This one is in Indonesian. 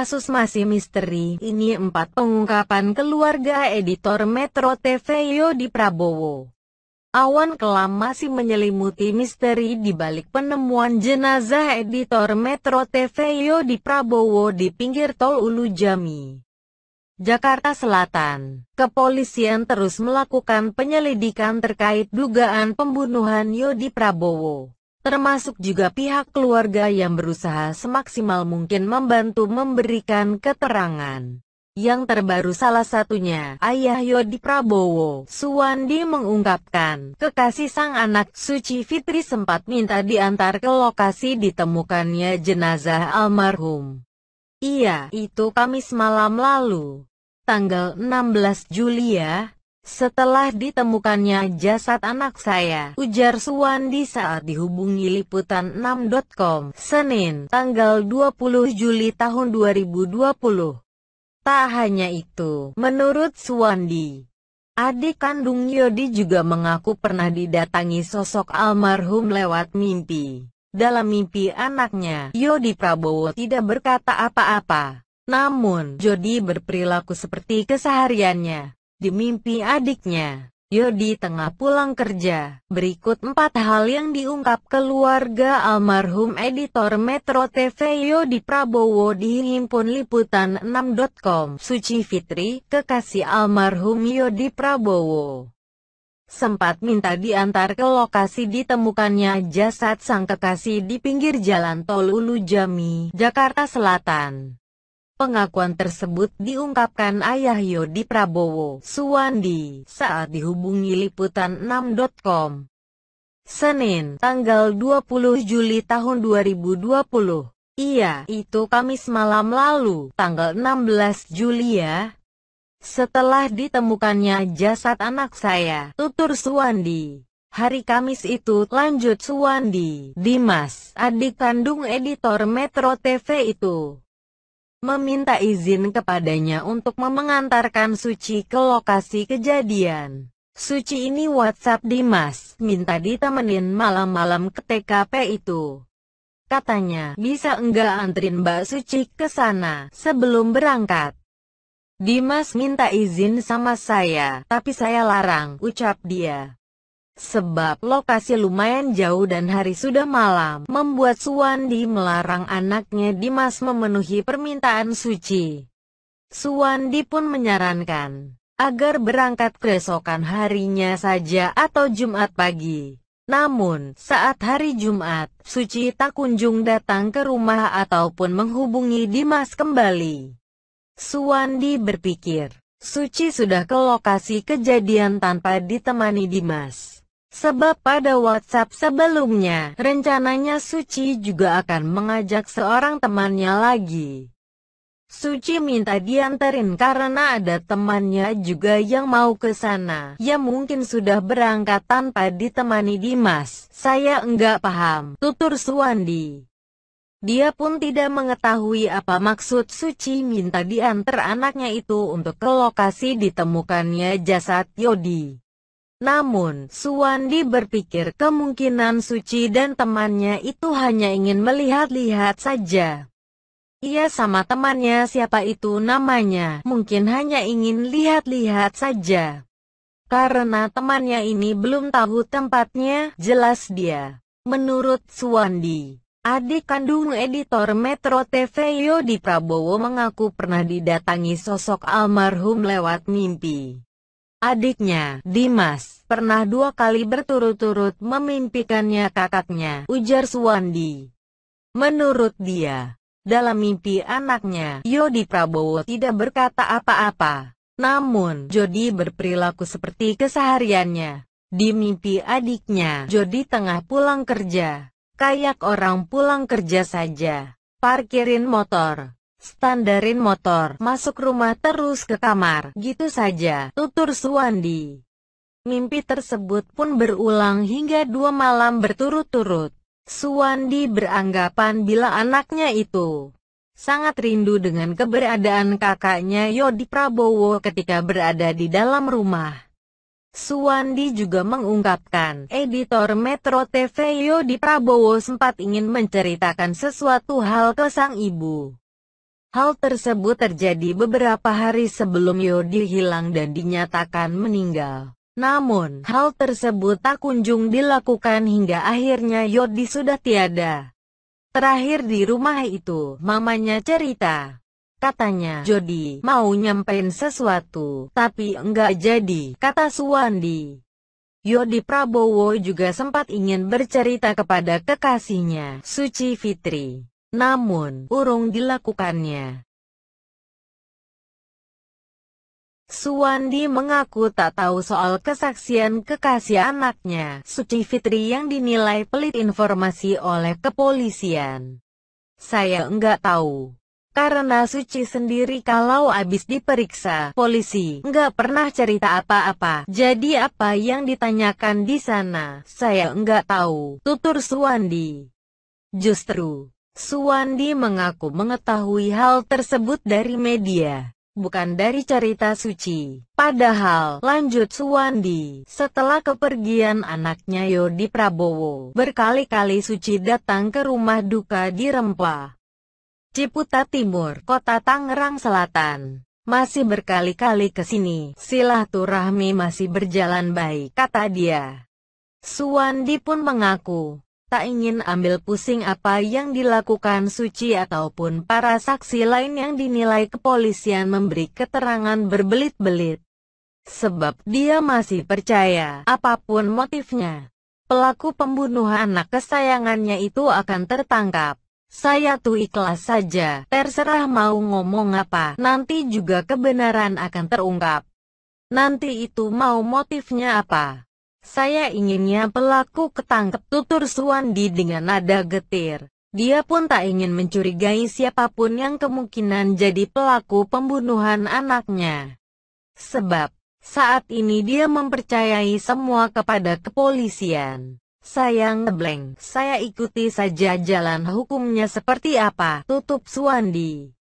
kasus masih misteri ini empat pengungkapan keluarga editor Metro TV Yodi Prabowo. Awan kelam masih menyelimuti misteri di balik penemuan jenazah editor Metro TV Yodi Prabowo di pinggir tol Ulu Jami. Jakarta Selatan, kepolisian terus melakukan penyelidikan terkait dugaan pembunuhan Yodi Prabowo termasuk juga pihak keluarga yang berusaha semaksimal mungkin membantu memberikan keterangan. Yang terbaru salah satunya, ayah Yodi Prabowo, Suwandi mengungkapkan, kekasih sang anak, Suci Fitri sempat minta diantar ke lokasi ditemukannya jenazah almarhum. Iya, itu Kamis malam lalu. Tanggal 16 Juli ya. Setelah ditemukannya jasad anak saya, ujar Suwandi saat dihubungi liputan 6.com, Senin, tanggal 20 Juli tahun 2020. Tak hanya itu, menurut Suwandi, adik kandung Yodi juga mengaku pernah didatangi sosok almarhum lewat mimpi. Dalam mimpi anaknya, Yodi Prabowo tidak berkata apa-apa. Namun, Jody berperilaku seperti kesehariannya. Di mimpi adiknya, Yodi tengah pulang kerja. Berikut empat hal yang diungkap keluarga almarhum editor Metro TV Yodi Prabowo di Himpun Liputan 6.com. Suci Fitri, kekasih almarhum Yodi Prabowo. Sempat minta diantar ke lokasi ditemukannya jasad sang kekasih di pinggir jalan tol Ulu Jami, Jakarta Selatan. Pengakuan tersebut diungkapkan ayah Yodi Prabowo Suwandi saat dihubungi liputan 6.com. Senin, tanggal 20 Juli tahun 2020. Iya, itu Kamis malam lalu, tanggal 16 Juli ya. Setelah ditemukannya jasad anak saya, tutur Suwandi. Hari Kamis itu, lanjut Suwandi, Dimas, adik kandung editor Metro TV itu meminta izin kepadanya untuk memengantarkan Suci ke lokasi kejadian. Suci ini WhatsApp Dimas, minta ditemenin malam-malam ke TKP itu. Katanya, bisa enggak antrin Mbak Suci ke sana, sebelum berangkat. Dimas minta izin sama saya, tapi saya larang, ucap dia. Sebab lokasi lumayan jauh dan hari sudah malam, membuat Suwandi melarang anaknya Dimas memenuhi permintaan Suci. Suwandi pun menyarankan, agar berangkat keesokan harinya saja atau Jumat pagi. Namun, saat hari Jumat, Suci tak kunjung datang ke rumah ataupun menghubungi Dimas kembali. Suwandi berpikir, Suci sudah ke lokasi kejadian tanpa ditemani Dimas. Sebab pada WhatsApp sebelumnya, rencananya Suci juga akan mengajak seorang temannya lagi. Suci minta dianterin karena ada temannya juga yang mau ke sana. Ya mungkin sudah berangkat tanpa ditemani Dimas. Saya enggak paham, tutur Suwandi. Dia pun tidak mengetahui apa maksud Suci minta diantar anaknya itu untuk ke lokasi ditemukannya jasad Yodi. Namun, Suwandi berpikir kemungkinan Suci dan temannya itu hanya ingin melihat-lihat saja. Ia sama temannya siapa itu namanya, mungkin hanya ingin lihat-lihat saja. Karena temannya ini belum tahu tempatnya, jelas dia. Menurut Suwandi, adik kandung editor Metro TV Yodi Prabowo mengaku pernah didatangi sosok almarhum lewat mimpi. Adiknya, Dimas, pernah dua kali berturut-turut memimpikannya kakaknya, ujar Suwandi. Menurut dia, dalam mimpi anaknya, Yodi Prabowo tidak berkata apa-apa. Namun, Jodi berperilaku seperti kesehariannya. Di mimpi adiknya, Jodi tengah pulang kerja. Kayak orang pulang kerja saja. Parkirin motor. Standarin motor, masuk rumah terus ke kamar, gitu saja, tutur Suwandi. Mimpi tersebut pun berulang hingga dua malam berturut-turut. Suwandi beranggapan bila anaknya itu sangat rindu dengan keberadaan kakaknya Yodi Prabowo ketika berada di dalam rumah. Suwandi juga mengungkapkan, editor Metro TV Yodi Prabowo sempat ingin menceritakan sesuatu hal ke sang ibu. Hal tersebut terjadi beberapa hari sebelum Yodi hilang dan dinyatakan meninggal. Namun, hal tersebut tak kunjung dilakukan hingga akhirnya Yodi sudah tiada. Terakhir di rumah itu, mamanya cerita. Katanya, Jodi, mau nyampein sesuatu, tapi enggak jadi, kata Suwandi. Yodi Prabowo juga sempat ingin bercerita kepada kekasihnya, Suci Fitri. Namun, urung dilakukannya. Suwandi mengaku tak tahu soal kesaksian kekasih anaknya, Suci Fitri yang dinilai pelit informasi oleh kepolisian. Saya enggak tahu. Karena Suci sendiri kalau habis diperiksa, polisi enggak pernah cerita apa-apa. Jadi apa yang ditanyakan di sana, saya enggak tahu, tutur Suwandi. Justru, Suwandi mengaku mengetahui hal tersebut dari media, bukan dari cerita suci. Padahal, lanjut Suwandi, setelah kepergian anaknya Yodi Prabowo, berkali-kali Suci datang ke rumah duka di Rempah, Ciputa Timur, Kota Tangerang Selatan. Masih berkali-kali ke sini, silaturahmi masih berjalan baik, kata dia. Suwandi pun mengaku, tak ingin ambil pusing apa yang dilakukan Suci ataupun para saksi lain yang dinilai kepolisian memberi keterangan berbelit-belit. Sebab dia masih percaya, apapun motifnya, pelaku pembunuhan anak kesayangannya itu akan tertangkap. Saya tuh ikhlas saja, terserah mau ngomong apa, nanti juga kebenaran akan terungkap. Nanti itu mau motifnya apa. Saya inginnya pelaku ketangkep tutur Suwandi dengan nada getir. Dia pun tak ingin mencurigai siapapun yang kemungkinan jadi pelaku pembunuhan anaknya. Sebab, saat ini dia mempercayai semua kepada kepolisian. Saya ngebleng, saya ikuti saja jalan hukumnya seperti apa, tutup Suwandi.